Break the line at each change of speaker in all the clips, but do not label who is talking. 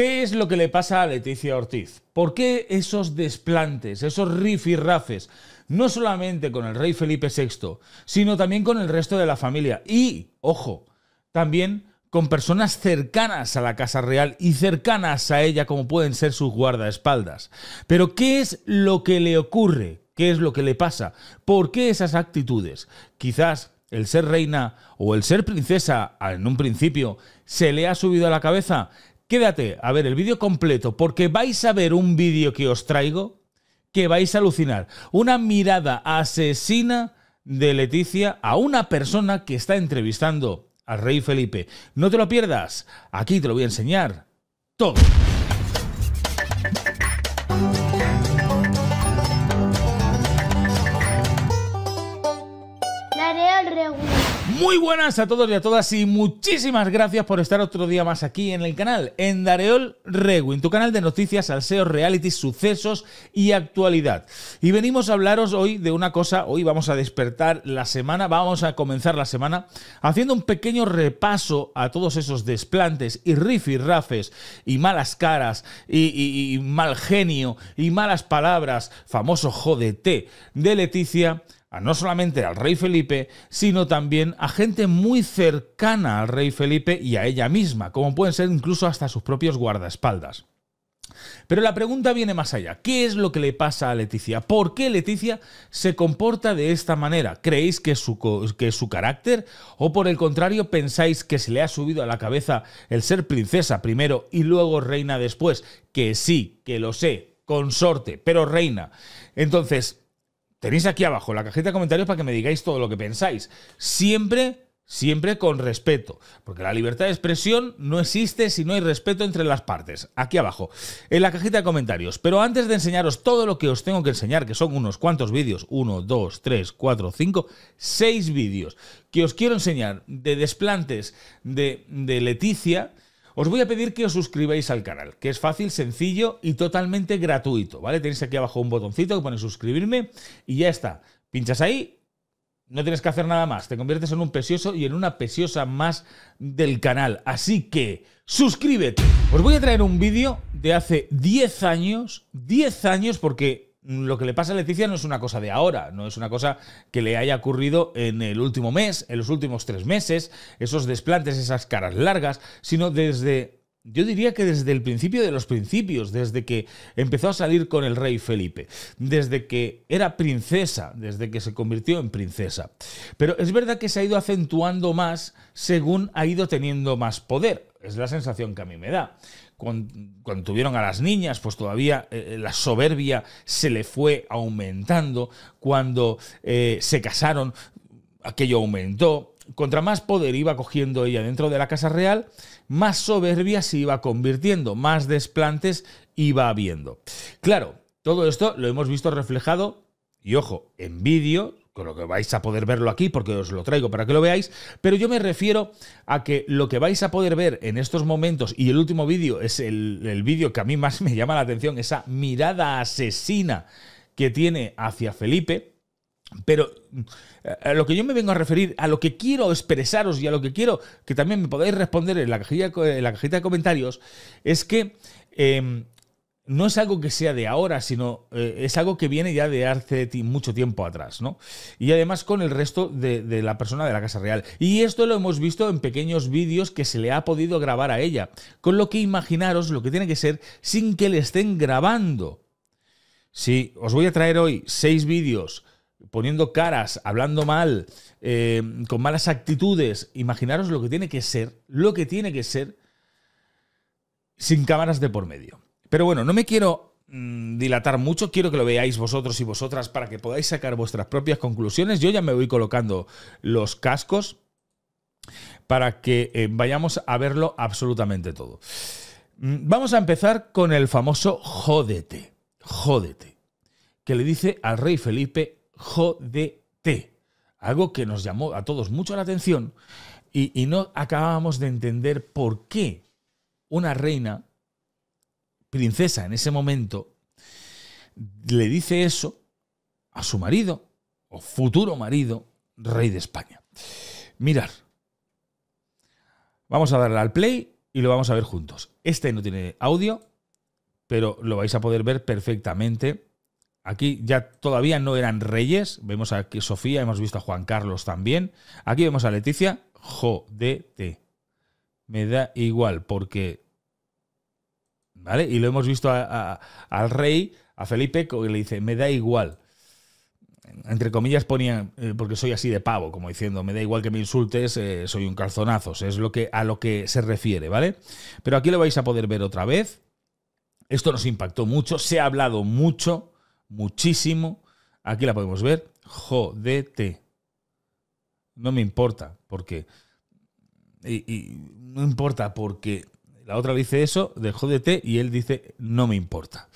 ¿Qué es lo que le pasa a Leticia Ortiz? ¿Por qué esos desplantes, esos rifirrafes, no solamente con el rey Felipe VI, sino también con el resto de la familia? Y, ojo, también con personas cercanas a la Casa Real y cercanas a ella como pueden ser sus guardaespaldas. Pero ¿qué es lo que le ocurre? ¿Qué es lo que le pasa? ¿Por qué esas actitudes? Quizás el ser reina o el ser princesa en un principio se le ha subido a la cabeza, Quédate a ver el vídeo completo porque vais a ver un vídeo que os traigo que vais a alucinar. Una mirada asesina de Leticia a una persona que está entrevistando al rey Felipe. No te lo pierdas, aquí te lo voy a enseñar todo. Muy buenas a todos y a todas y muchísimas gracias por estar otro día más aquí en el canal, en Dareol Rewin, tu canal de noticias, alseos, reality, sucesos y actualidad. Y venimos a hablaros hoy de una cosa, hoy vamos a despertar la semana, vamos a comenzar la semana haciendo un pequeño repaso a todos esos desplantes y rafes y malas caras y, y mal genio y malas palabras, famoso jodete de Leticia a no solamente al rey Felipe, sino también a gente muy cercana al rey Felipe y a ella misma, como pueden ser incluso hasta sus propios guardaespaldas. Pero la pregunta viene más allá. ¿Qué es lo que le pasa a Leticia? ¿Por qué Leticia se comporta de esta manera? ¿Creéis que es su, que es su carácter? ¿O por el contrario pensáis que se le ha subido a la cabeza el ser princesa primero y luego reina después? Que sí, que lo sé, consorte, pero reina. Entonces, Tenéis aquí abajo la cajita de comentarios para que me digáis todo lo que pensáis. Siempre, siempre con respeto, porque la libertad de expresión no existe si no hay respeto entre las partes. Aquí abajo, en la cajita de comentarios. Pero antes de enseñaros todo lo que os tengo que enseñar, que son unos cuantos vídeos, uno, dos, tres, cuatro, cinco, seis vídeos, que os quiero enseñar de desplantes de, de Leticia os voy a pedir que os suscribáis al canal, que es fácil, sencillo y totalmente gratuito, ¿vale? Tenéis aquí abajo un botoncito que pone suscribirme y ya está. Pinchas ahí no tienes que hacer nada más. Te conviertes en un pesioso y en una pesiosa más del canal. Así que suscríbete. Os voy a traer un vídeo de hace 10 años. 10 años porque lo que le pasa a Leticia no es una cosa de ahora, no es una cosa que le haya ocurrido en el último mes, en los últimos tres meses, esos desplantes, esas caras largas, sino desde, yo diría que desde el principio de los principios, desde que empezó a salir con el rey Felipe, desde que era princesa, desde que se convirtió en princesa. Pero es verdad que se ha ido acentuando más según ha ido teniendo más poder, es la sensación que a mí me da. Cuando, tuvieron a las niñas, pues todavía eh, eh, la soberbia se le fue aumentando. Cuando eh, se casaron, aquello aumentó. Contra más poder iba cogiendo ella dentro de la Casa Real, más soberbia se iba convirtiendo, más desplantes iba habiendo. Claro, todo esto lo hemos visto reflejado, y ojo, en vídeo, con lo que vais a poder verlo aquí, porque os lo traigo para que lo veáis, pero yo me refiero a que lo que vais a poder ver en estos momentos, y el último vídeo es el, vídeo que a mí más me llama la atención, esa mirada asesina que tiene hacia Felipe, pero eh, a lo que yo me vengo a referir, a lo que quiero expresaros y a lo que quiero que también me podáis responder en la cajita, en la cajita de comentarios, es que em, no es algo que sea de ahora, sino eh, es algo que viene ya de hace mucho tiempo atrás, ¿no? Y además con el resto de, la persona de la Casa Real. Y esto lo hemos visto en pequeños vídeos que se le ha podido grabar a ella, con lo que imaginaros lo que tiene que ser sin que le estén grabando. Si sí, os voy a traer hoy seis vídeos poniendo caras, hablando mal, eh, con malas actitudes, imaginaros lo que tiene que ser, lo que tiene que ser sin cámaras de por medio. Pero bueno, no me quiero mm, dilatar mucho, quiero que lo veáis vosotros y vosotras para que podáis sacar vuestras propias conclusiones. Yo ya me voy colocando los cascos para que eh, vayamos a verlo absolutamente todo. Mm, vamos a empezar con el famoso jódete, jódete, que le dice al rey Felipe, jódete, algo que nos llamó a todos mucho la atención y, y no acabábamos de entender por qué una reina princesa en ese momento le dice eso a su marido, o futuro marido, rey de España. Mirar. Vamos a darle al play y lo vamos a ver juntos. Este no tiene audio, pero lo vais a poder ver perfectamente. Aquí ya todavía no eran reyes. Vemos a Sofía, hemos visto a Juan Carlos también. Aquí vemos a Leticia. Jodete. Me da igual porque y lo hemos visto al rey, a Felipe, que le dice, me da igual. Entre comillas ponían, eh, porque soy así de pavo, como diciendo, me da igual que me insultes, eh, soy un calzonazo. Es lo que, a lo que se refiere, ¿vale? Pero aquí lo vais a poder ver otra vez. Esto nos impactó mucho, se ha hablado mucho, muchísimo. Aquí la podemos ver. Jodete. No me importa, porque... y no importa, porque la otra dice eso, de té y él dice, no me importa.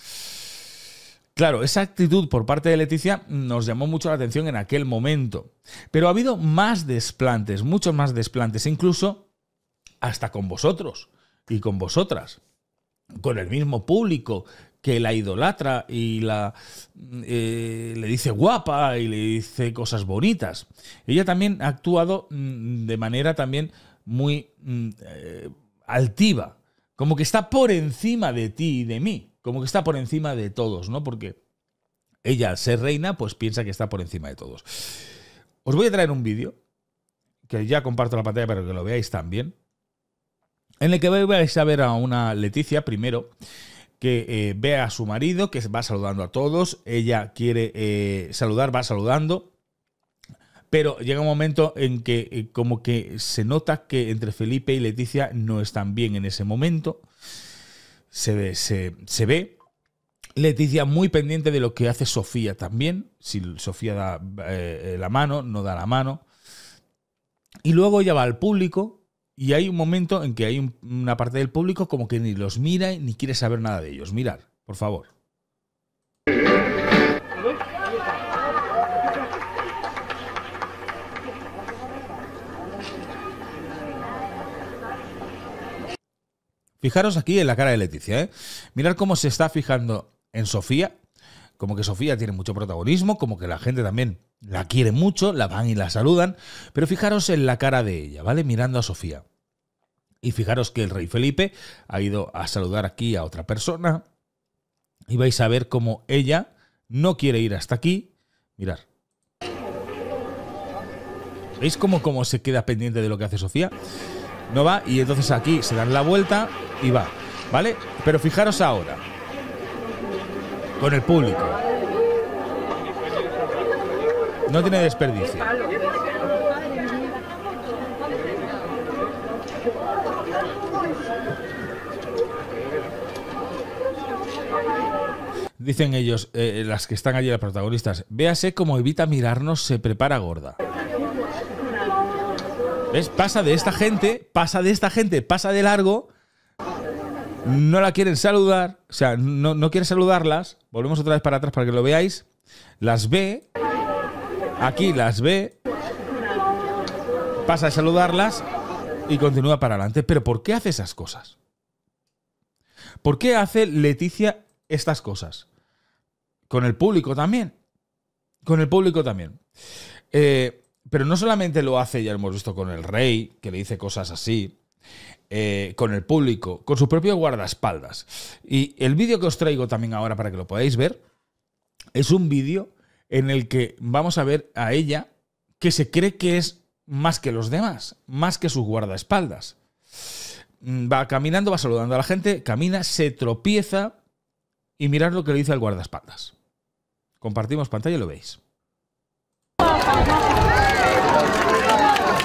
Claro, esa actitud por parte de Leticia nos llamó mucho la atención en aquel momento. Pero ha habido más desplantes, muchos más desplantes, incluso hasta con vosotros y con vosotras, con el mismo público que la idolatra y la eh, le dice guapa y le dice cosas bonitas. Ella también ha actuado mm, de manera también muy mm, eh, altiva como que está por encima de ti y de mí, como que está por encima de todos, ¿no? Porque ella, al ser reina, pues piensa que está por encima de todos. Os voy a traer un vídeo, que ya comparto la pantalla para que lo veáis también, en el que vais a ver a una Leticia primero, que eh, ve a su marido, que va saludando a todos, ella quiere eh, saludar, va saludando, pero llega un momento en que eh, como que se nota que entre Felipe y Leticia no están bien en ese momento. Se ve, se, ve. Leticia muy pendiente de lo que hace Sofía también. Si Sofía da eh, la mano, no da la mano. Y luego ella va al público y hay un momento en que hay una parte del público como que ni los mira ni quiere saber nada de ellos. Mirar, por favor. Fijaros aquí en la cara de Leticia, ¿eh? Mirad cómo se está fijando en Sofía, como que Sofía tiene mucho protagonismo, como que la gente también la quiere mucho, la van y la saludan, pero fijaros en la cara de ella, ¿vale? Mirando a Sofía. Y fijaros que el rey Felipe ha ido a saludar aquí a otra persona y vais a ver cómo ella no quiere ir hasta aquí. Mirar. ¿Veis cómo se queda pendiente de lo que hace Sofía? No va. Y entonces aquí se dan la vuelta y va. ¿Vale? Pero fijaros ahora. Con el público.
No tiene desperdicio.
Dicen ellos, eh, las que están allí, las protagonistas, véase cómo evita mirarnos, se prepara gorda. ¿Ves? Pasa de esta gente, pasa de esta gente, pasa de largo. No la quieren saludar, o sea, no, quiere saludarlas. Volvemos otra vez para atrás para que lo veáis. Las ve. Aquí las ve. Pasa a saludarlas y continúa para adelante. Pero ¿por qué hace esas cosas? ¿Por qué hace Leticia estas cosas? Con el público también. Con el público también. Eh, pero no solamente lo hace, ya lo hemos visto con el rey, que le dice cosas así, eh, con el público, con su propio guardaespaldas. Y el vídeo que os traigo también ahora para que lo podáis ver es un vídeo en el que vamos a ver a ella que se cree que es más que los demás, más que sus guardaespaldas. Mm, va caminando, va saludando a la gente, camina, se tropieza y mirad lo que le dice al guardaespaldas. Compartimos pantalla y lo veis.
No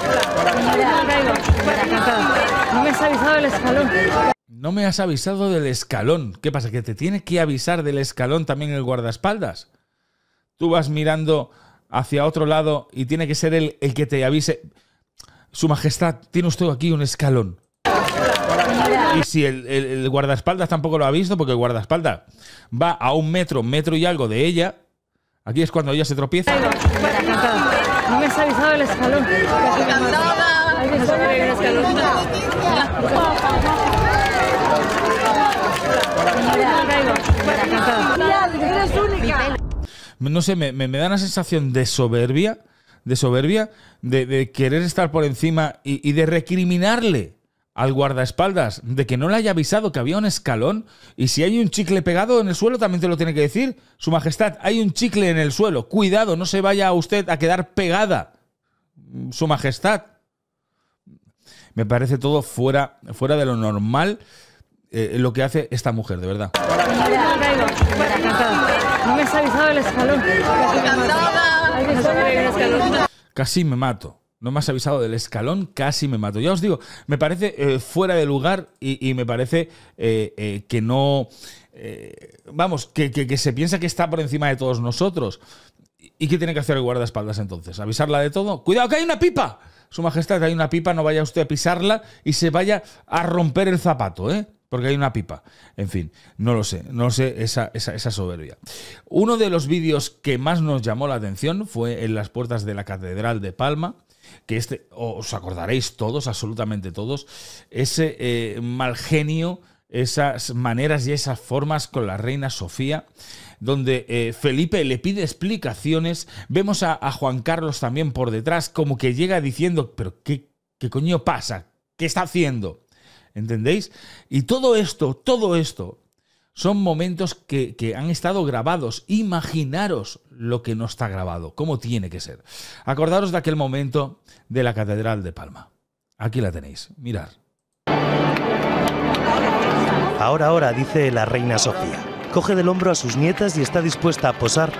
me has avisado del escalón.
No me has avisado del escalón. ¿Qué pasa? ¿Que te tiene que avisar del escalón también el guardaespaldas? Tú vas mirando hacia otro lado y tiene que ser él el que te avise. Su Majestad, tiene usted aquí un escalón. Y si el, guardaespaldas tampoco lo ha visto, porque el guardaespaldas va a un metro, metro y algo de ella, aquí es cuando ella se tropieza. No sé, me, da una sensación de soberbia, de soberbia, de, querer estar por encima y de recriminarle al guardaespaldas de que no le haya avisado que había un escalón y si hay un chicle pegado en el suelo también te lo tiene que decir. Su Majestad, hay un chicle en el suelo. Cuidado, no se vaya usted a quedar pegada. Su Majestad. Me parece todo fuera, fuera de lo normal eh, lo que hace esta mujer, de verdad. Casi me mato. No me has avisado del escalón, casi me mato. Ya os digo, me parece eh, fuera de lugar y, me parece eh, eh, que no... vamos, que, se piensa que está por encima de todos nosotros. ¿Y qué tiene que hacer el guardaespaldas entonces? ¿Avisarla de todo? ¡Cuidado, que hay una pipa! Su Majestad, que hay una pipa, no vaya usted a pisarla y se vaya a romper el zapato, ¿eh? porque hay una pipa. En fin, no lo sé, no lo sé esa, esa, soberbia. Uno de los vídeos que más nos llamó la atención fue en las puertas de la Catedral de Palma, que este, os acordaréis todos, absolutamente todos, ese eh, mal genio, esas maneras y esas formas con la reina Sofía, donde eh, Felipe le pide explicaciones, vemos a, Juan Carlos también por detrás, como que llega diciendo, pero ¿qué, qué coño pasa? ¿Qué está haciendo? ¿Entendéis? Y todo esto, todo esto son momentos que, han estado grabados. Imaginaros lo que no está grabado, cómo tiene que ser. Acordaros de aquel momento de la Catedral de Palma.
Aquí la tenéis, mirad. Ahora, ahora, dice la reina Sofía. Coge del hombro a sus nietas y está dispuesta a posar.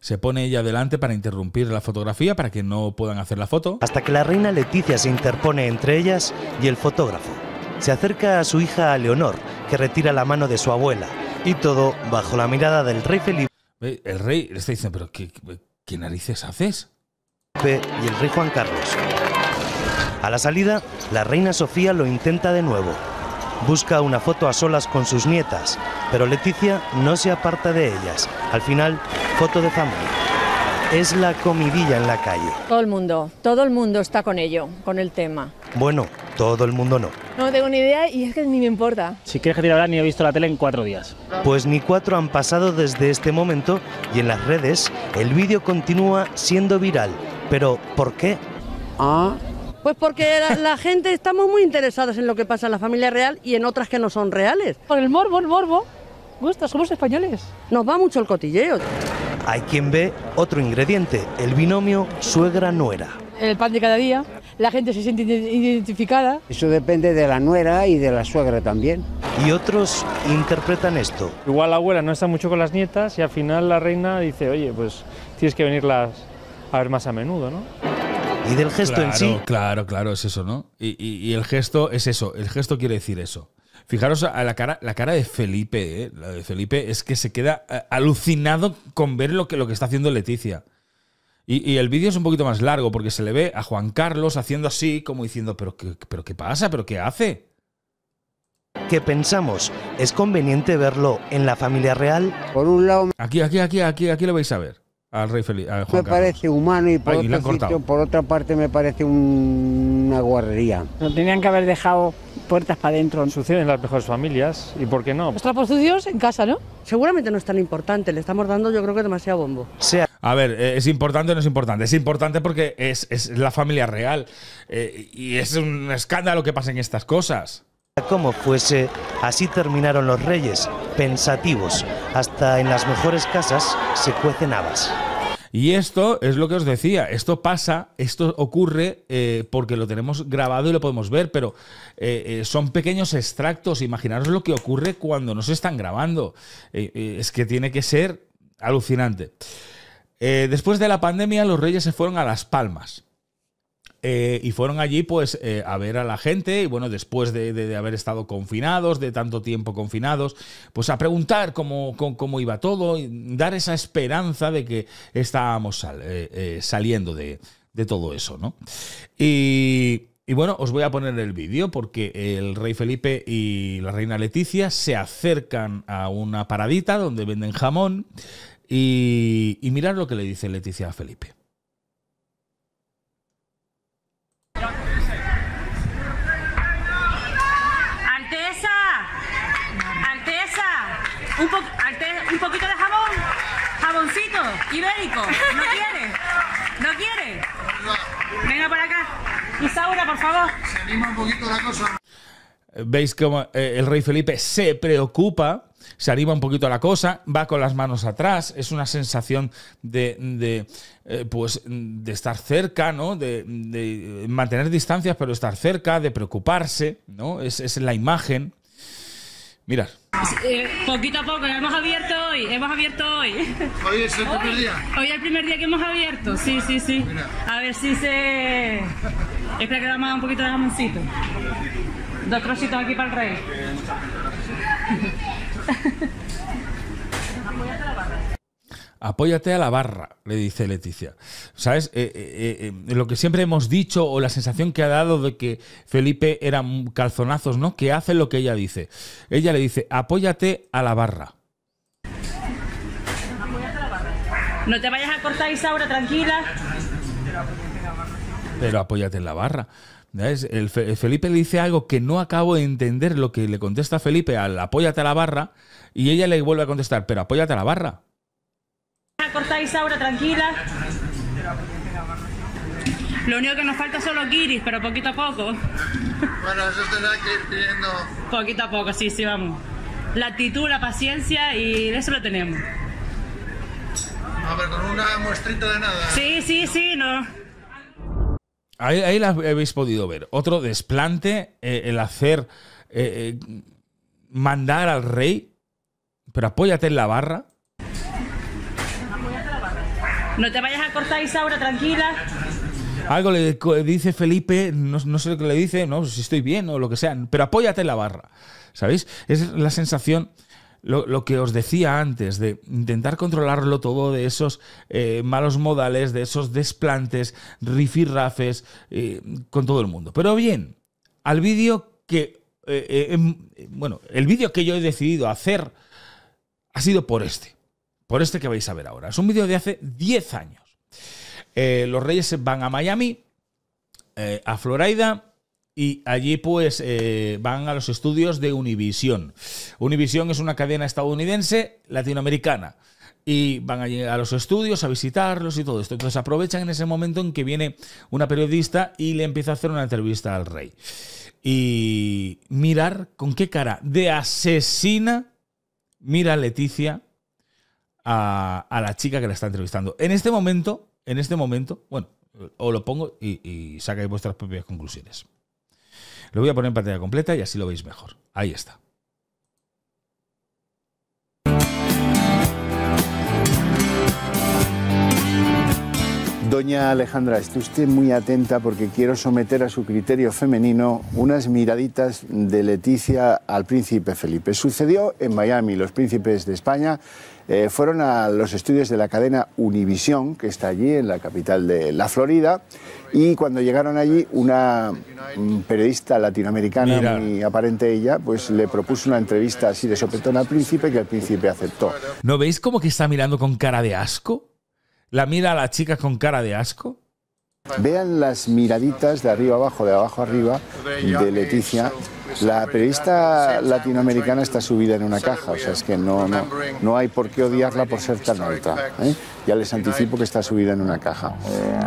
Se pone ella delante para interrumpir la fotografía, para que no puedan hacer la foto. Hasta que la reina Leticia se interpone entre ellas y el fotógrafo. Se acerca a su hija Leonor retira la mano de su abuela. Y todo bajo la mirada del rey Felipe. El rey le está diciendo, pero ¿qué, qué narices haces? Y el rey Juan Carlos. A la salida, la reina Sofía lo intenta de nuevo. Busca una foto a solas con sus nietas, pero Leticia no se aparta de ellas. Al final, foto de familia es la comidilla en la calle. Todo el mundo, todo el mundo está con ello, con el tema. Bueno, todo el mundo no. No tengo ni idea y es que ni me importa. Si quieres que te ni he visto la tele en cuatro días. Pues ni cuatro han pasado desde este momento y en las redes el vídeo continúa siendo viral. Pero, ¿por qué? Ah. Pues porque la, gente estamos muy interesados en lo que pasa en la familia real y en otras que no son reales. Por el morbo, el morbo. Gusta, somos españoles. Nos va mucho el cotilleo. Hay quien ve otro ingrediente, el binomio suegra-nuera. El pan de cada día, la gente se siente identificada. Eso depende de la nuera y de la suegra también. Y otros interpretan esto. Igual la abuela no está mucho con las nietas y al final la reina dice, oye, pues tienes que venirlas a ver más a menudo, ¿no? Y del gesto en sí. Claro, claro, es
eso, ¿no? y el gesto es eso, el gesto quiere decir eso. Fijaros a la cara, la cara de Felipe, eh, la de Felipe es que se queda eh, alucinado con ver lo que, lo que está haciendo Leticia. Y, el vídeo es un poquito más largo porque se le ve a Juan Carlos haciendo así, como
diciendo, pero qué, pero qué pasa? ¿Pero qué hace? que pensamos es conveniente verlo en la familia real. Por un lado, aquí, aquí, aquí, aquí, aquí lo vais a ver. Al rey Felipe. Me Carlos. parece
humano y por, otro sitio, por otra parte me parece una guarrería.
Lo tenían que haber dejado puertas para adentro. Sucede en las mejores familias y por qué no. Nuestra trapos sucios en casa, ¿no? Seguramente no es tan importante, le estamos dando yo creo que demasiado bombo.
A ver, eh, ¿es importante o no es importante? Es importante porque es, la familia real eh, y
es un escándalo que pasen estas cosas. Como fuese, así terminaron los reyes, pensativos. Hasta en las mejores casas se cuecen habas.
Y esto es lo que os decía, esto pasa, esto ocurre eh, porque lo tenemos grabado y lo podemos ver, pero eh, eh, son pequeños extractos, imaginaros lo que ocurre cuando no se están grabando. es que tiene que ser alucinante. después de la pandemia los reyes se fueron a Las Palmas. Eh, y fueron allí pues eh, a ver a la gente y bueno, después de, haber estado confinados, de tanto tiempo confinados, pues a preguntar cómo, iba todo y dar esa esperanza de que estábamos eh, saliendo de, todo eso, ¿no? Y, bueno, os voy a poner el vídeo porque el rey Felipe y la reina Leticia se acercan a una paradita donde venden jamón y, y mirad lo que le dice Leticia a Felipe.
Ibérico, ¿no quiere? ¿No quiere? Venga por acá. Isaura, por favor. Se anima un poquito la cosa.
Veis cómo eh, el rey Felipe se preocupa, se anima un poquito la cosa, va con las manos atrás, es una sensación de, de eh, pues de estar cerca, ¿no? De, mantener distancias, pero estar cerca, de preocuparse, ¿no? Es, la imagen. Mirad.
Eh, poquito a poco, hemos abierto hoy, hemos abierto hoy. Hoy es el primer día. Hoy es el primer día que hemos abierto, sí, sí, sí. A ver si se... Espera que vamos un poquito de jamoncito. Dos trocitos aquí para el rey.
Apóyate a la barra, le dice Leticia. ¿Sabes? Eh, eh, eh, lo que siempre hemos dicho o la sensación que ha dado de que Felipe era calzonazos, ¿no? Que hace lo que ella dice. Ella le dice, apóyate a la barra.
No te vayas a cortar, Isaura, tranquila.
Pero apóyate en la barra. Felipe le dice algo que no acabo de entender lo que le contesta Felipe al apóyate a la barra y ella le vuelve a contestar, pero apóyate a la barra.
A cortar Isaura, tranquila. Lo único que nos falta son los guiris, pero poquito a poco. Bueno,
eso tendrá que ir pidiendo.
Poquito a poco, sí, sí, vamos la actitud, la paciencia y eso lo tenemos. No,
ah, pero con una
muestrita de nada. Sí, sí, sí, no.
Ahí, la habéis podido ver. Otro desplante, eh, el hacer eh, eh, mandar al rey, pero apóyate en la barra.
Apóyate en la barra. No te vayas a cortar, Isaura, tranquila.
Algo le dice Felipe, no, sé lo que le dice, no, si estoy bien o lo que sea, pero apóyate en la barra. ¿Sabéis? Es la sensación lo, que os decía antes, de intentar controlarlo todo de esos eh, malos modales, de esos desplantes, rifirrafes, eh, con todo el mundo. Pero bien, al vídeo que. Eh, em, bueno, el vídeo que yo he decidido hacer ha sido por este. Por este que vais a ver ahora. Es un vídeo de hace 10 años. Eh, los Reyes van a Miami, eh, a Florida, y allí pues eh, van a los estudios de Univision. Univision es una cadena estadounidense latinoamericana y van a los estudios a visitarlos y todo esto. Entonces aprovechan en ese momento en que viene una periodista y le empieza a hacer una entrevista al rey. Y mirar con qué cara de asesina mira Leticia a la chica que la está entrevistando. En este momento en este momento, bueno, os lo pongo y, y sacáis vuestras propias conclusiones. Lo voy a poner en pantalla completa y así lo veis mejor. Ahí está.
Doña Alejandra, esté usted muy atenta porque quiero someter a su criterio femenino unas miraditas de Leticia al príncipe Felipe. Sucedió en Miami, los príncipes de España eh, fueron a los estudios de la cadena Univisión que está allí en la capital de la Florida, y cuando llegaron allí, una periodista latinoamericana, muy aparente ella, pues le propuso una entrevista así de sopetón al príncipe, que el príncipe aceptó.
¿No veis cómo que está mirando con cara de asco? ¿La mira a la chica con cara de asco?
Vean las miraditas de arriba abajo, de abajo arriba, de Leticia la periodista latinoamericana está subida en una caja, o sea, es que no, no, hay por qué odiarla por ser tan alta. ¿eh? Ya les anticipo que está subida en una caja.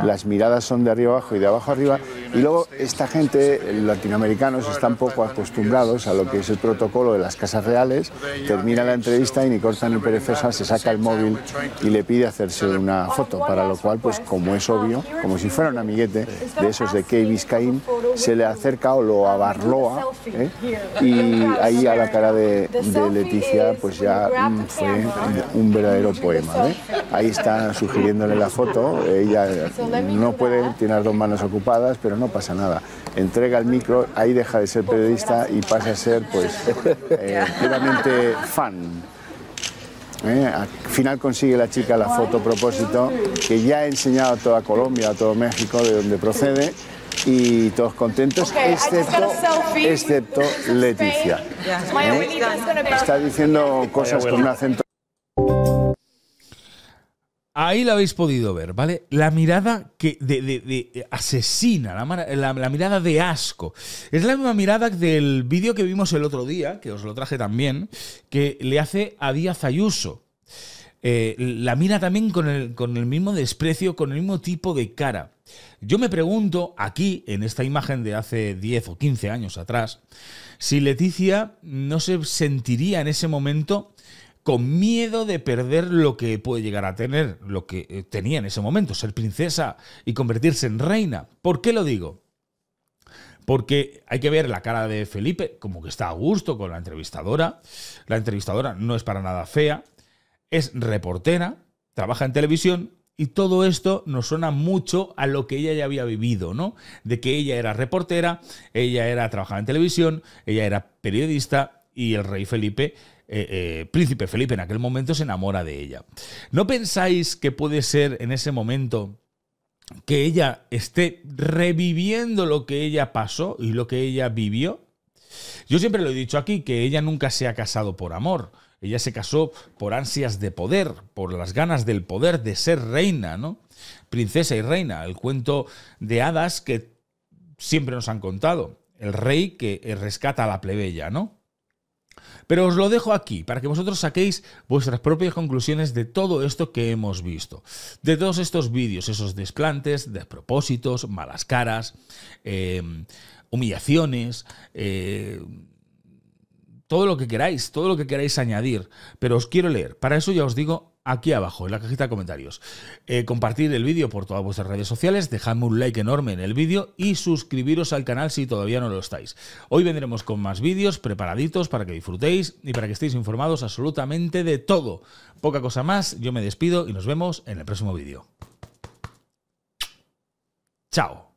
Las miradas son de arriba abajo y de abajo arriba y luego esta gente, latinoamericanos, están poco acostumbrados a lo que es el protocolo de las casas reales, termina la entrevista y ni cortan el perezosa, se saca el móvil y le pide hacerse una foto, para lo cual, pues como es obvio, como si fuera un amiguete de esos de Key Biscayne... se le acerca o lo abarroa... ¿eh? y ahí a la cara de, Leticia pues ya mm, fue un verdadero poema. ¿eh? Ahí está sugiriéndole la foto, ella no puede, tiene las dos manos ocupadas, pero no pasa nada. Entrega el micro, ahí deja de ser periodista y pasa a ser, pues, eh, puramente fan. Eh, al final consigue la chica la foto propósito, que ya ha enseñado a toda Colombia, a todo México, de donde procede, y todos contentos, excepto, Leticia. Eh, está diciendo cosas con un acento.
Ahí lo habéis podido ver, ¿vale? La mirada que de, eh, asesina, la, mirada de asco. Es la misma mirada del vídeo que vimos el otro día, que os lo traje también, que le hace a Díaz Ayuso. Eh, la mira también con el, con el mismo desprecio, con el mismo tipo de cara. Yo me pregunto aquí, en esta imagen de hace 10 o 15 años atrás, si Leticia no se sentiría en ese momento con miedo de perder lo que puede llegar a tener, lo que eh, tenía en ese momento, ser princesa y convertirse en reina. ¿Por qué lo digo? Porque hay que ver la cara de Felipe, como que está a gusto con la entrevistadora. La entrevistadora no es para nada fea, es reportera, trabaja en televisión y todo esto nos suena mucho a lo que ella ya había vivido, ¿no? De que ella era reportera, ella era trabajaba en televisión, ella era periodista y el rey Felipe eh, eh, príncipe Felipe en aquel momento se enamora de ella. ¿No pensáis que puede ser en ese momento que ella esté reviviendo lo que ella pasó y lo que ella vivió? Yo siempre lo he dicho aquí, que ella nunca se ha casado por amor. Ella se casó por ansias de poder, por las ganas del poder de ser reina, ¿no? Princesa y reina, el cuento de hadas que siempre nos han contado. El rey que rescata a la plebeya, ¿no? Pero os lo dejo aquí para que vosotros saquéis vuestras propias conclusiones de todo esto que hemos visto. De todos estos vídeos, esos desplantes, despropósitos, malas caras, eh, humillaciones, eh, todo lo que queráis, todo lo que queráis añadir. Pero os quiero leer. Para eso ya os digo aquí abajo, en la cajita de comentarios. Eh, compartir el vídeo por todas vuestras redes sociales, dejadme un like enorme en el vídeo y suscribiros al canal si todavía no lo estáis. Hoy vendremos con más vídeos preparaditos para que disfrutéis y para que estéis informados absolutamente de todo. Poca cosa más, yo me despido y nos vemos en el próximo vídeo. Chao.